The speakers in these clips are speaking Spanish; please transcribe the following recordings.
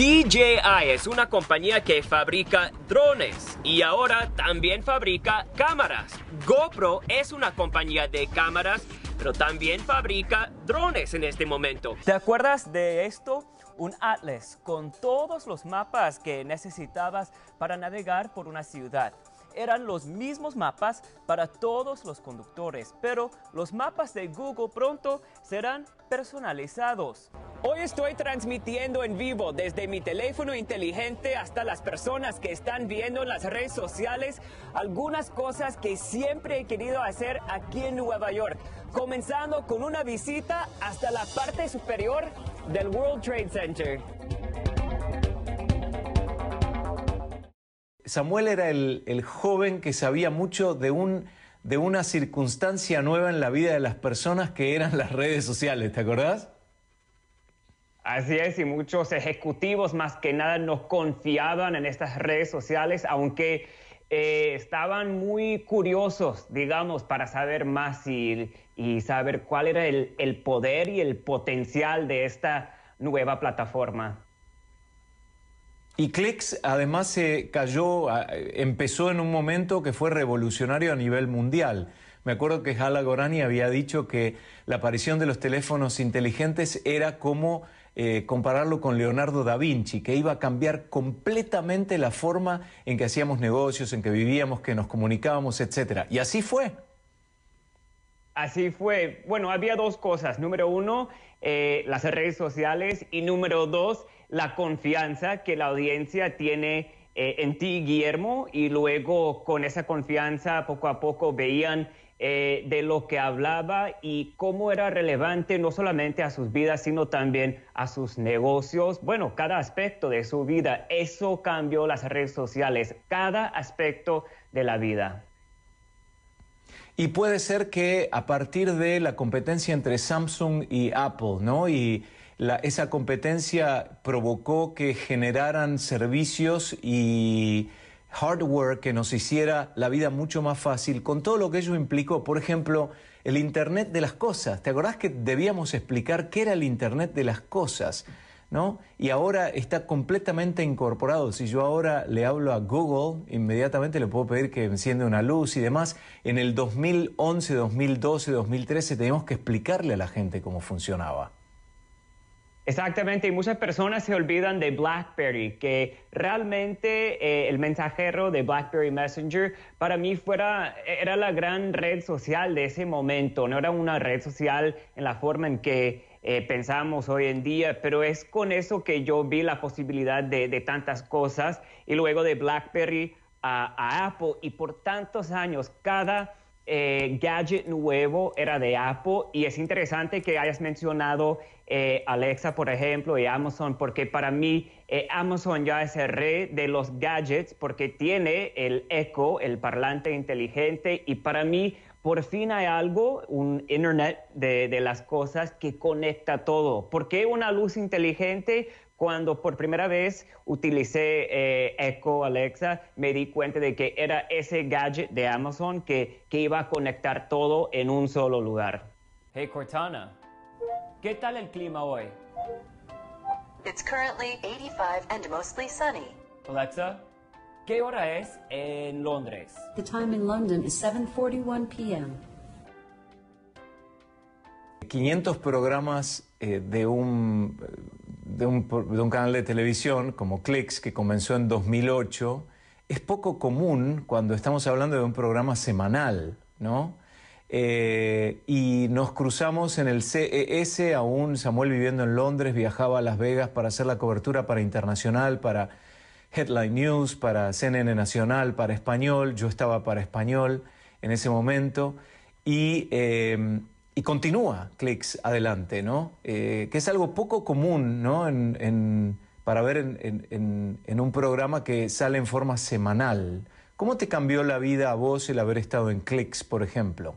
DJI es una compañía que fabrica drones y ahora también fabrica cámaras. GoPro es una compañía de cámaras, pero también fabrica drones en este momento. ¿Te acuerdas de esto? Un atlas con todos los mapas que necesitabas para navegar por una ciudad eran los mismos mapas para todos los conductores, pero los mapas de Google pronto serán personalizados. Hoy estoy transmitiendo en vivo desde mi teléfono inteligente hasta las personas que están viendo en las redes sociales algunas cosas que siempre he querido hacer aquí en Nueva York, comenzando con una visita hasta la parte superior del World Trade Center. Samuel era el, joven que sabía mucho de un de una circunstancia nueva en la vida de las personas que eran las redes sociales, ¿te acordás? Así es, y muchos ejecutivos más que nada nos confiaban en estas redes sociales, aunque eh, estaban muy curiosos, digamos, para saber más y, saber cuál era el, poder y el potencial de esta nueva plataforma. Y Clix además se cayó, empezó en un momento que fue revolucionario a nivel mundial. Me acuerdo que Jala Gorani había dicho que la aparición de los teléfonos inteligentes era como eh, compararlo con Leonardo da Vinci, que iba a cambiar completamente la forma en que hacíamos negocios, en que vivíamos, que nos comunicábamos, etc. Y así fue. Así fue. Bueno, había dos cosas. Número uno, eh, las redes sociales y número dos, la confianza que la audiencia tiene eh, en ti, Guillermo, y luego con esa confianza poco a poco veían eh, de lo que hablaba y cómo era relevante no solamente a sus vidas, sino también a sus negocios, bueno, cada aspecto de su vida. Eso cambió las redes sociales, cada aspecto de la vida. Y puede ser que a partir de la competencia entre Samsung y Apple, ¿no? Y esa competencia provocó que generaran servicios y hardware que nos hiciera la vida mucho más fácil, con todo lo que ello implicó. Por ejemplo, el Internet de las Cosas. ¿Te acordás que debíamos explicar qué era el Internet de las Cosas? ¿No? Y ahora está completamente incorporado. Si yo ahora le hablo a Google, inmediatamente le puedo pedir que enciende una luz y demás. En el 2011, 2012, 2013 teníamos que explicarle a la gente cómo funcionaba. Exactamente, y muchas personas se olvidan de BlackBerry, que realmente eh, el mensajero de BlackBerry Messenger para mí fuera, e, era la gran red social de ese momento, no era una red social en la forma en que eh, pensamos hoy en día, pero es con eso que yo vi la posibilidad de, tantas cosas y luego de BlackBerry a, Apple y por tantos años cada... Eh, gadget nuevo era de Apple y es interesante que hayas mencionado eh, Alexa, por ejemplo, y Amazon, porque para mí eh, Amazon ya es el rey de los gadgets porque tiene el eco, el parlante inteligente, y para mí por fin hay algo, un Internet de, las cosas que conecta todo. ¿Por qué una luz inteligente? cuando por primera vez utilicé eh, Echo Alexa, me di cuenta de que era ese gadget de Amazon que, que iba a conectar todo en un solo lugar. Hey Cortana. ¿Qué tal el clima hoy? It's currently 85 and mostly sunny. Alexa, ¿qué hora es en Londres? The time in London is 7:41 p.m. 500 programas eh, de, un, de, un, de un canal de televisión como Clicks, que comenzó en 2008, es poco común cuando estamos hablando de un programa semanal, ¿no? Eh, y nos cruzamos en el CES, aún Samuel viviendo en Londres, viajaba a Las Vegas para hacer la cobertura para Internacional, para Headline News, para CNN Nacional, para Español, yo estaba para Español en ese momento, y, eh, continúa Clicks adelante, ¿no? Eh, que es algo poco común, ¿no? para ver en, en un programa que sale en forma semanal. ¿Cómo te cambió la vida a vos el haber estado en Clicks, por ejemplo?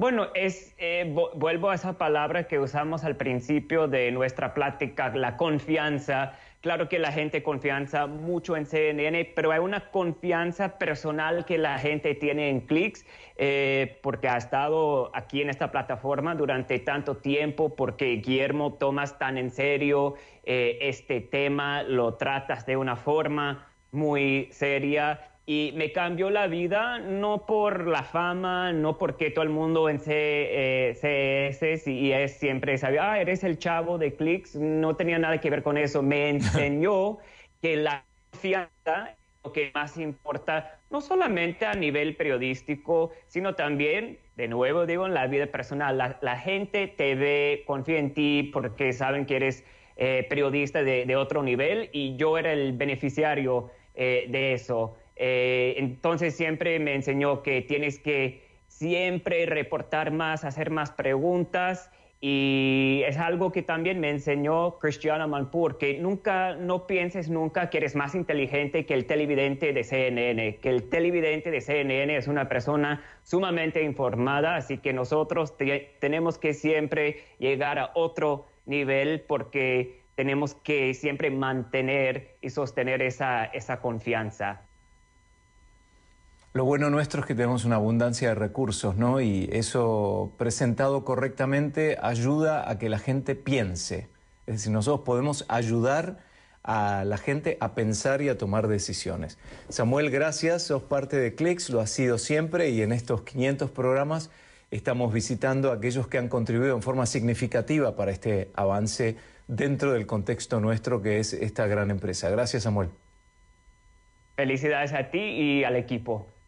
Bueno, es, eh, vuelvo a esa palabra que usamos al principio de nuestra plática, la confianza. Claro que la gente confianza mucho en CNN, pero hay una confianza personal que la gente tiene en clics, eh, porque ha estado aquí en esta plataforma durante tanto tiempo, porque Guillermo tomas tan en serio eh, este tema, lo tratas de una forma muy seria. Y me cambió la vida no por la fama, no porque todo el mundo en CES eh, y es, siempre sabía, ah, eres el chavo de clics, no tenía nada que ver con eso. Me enseñó que la confianza lo que más importa, no solamente a nivel periodístico, sino también, de nuevo digo, en la vida personal. La, gente te ve, confía en ti porque saben que eres eh, periodista de, otro nivel y yo era el beneficiario eh, de eso. Eh, entonces siempre me enseñó que tienes que siempre reportar más, hacer más preguntas y es algo que también me enseñó Cristiana Manpur, que nunca, no pienses nunca que eres más inteligente que el televidente de CNN, que el televidente de CNN es una persona sumamente informada, así que nosotros tenemos que siempre llegar a otro nivel porque tenemos que siempre mantener y sostener esa, esa confianza. Lo bueno nuestro es que tenemos una abundancia de recursos, ¿no? Y eso presentado correctamente ayuda a que la gente piense. Es decir, nosotros podemos ayudar a la gente a pensar y a tomar decisiones. Samuel, gracias, sos parte de Clix. lo ha sido siempre y en estos 500 programas estamos visitando a aquellos que han contribuido en forma significativa para este avance dentro del contexto nuestro que es esta gran empresa. Gracias, Samuel. Felicidades a ti y al equipo.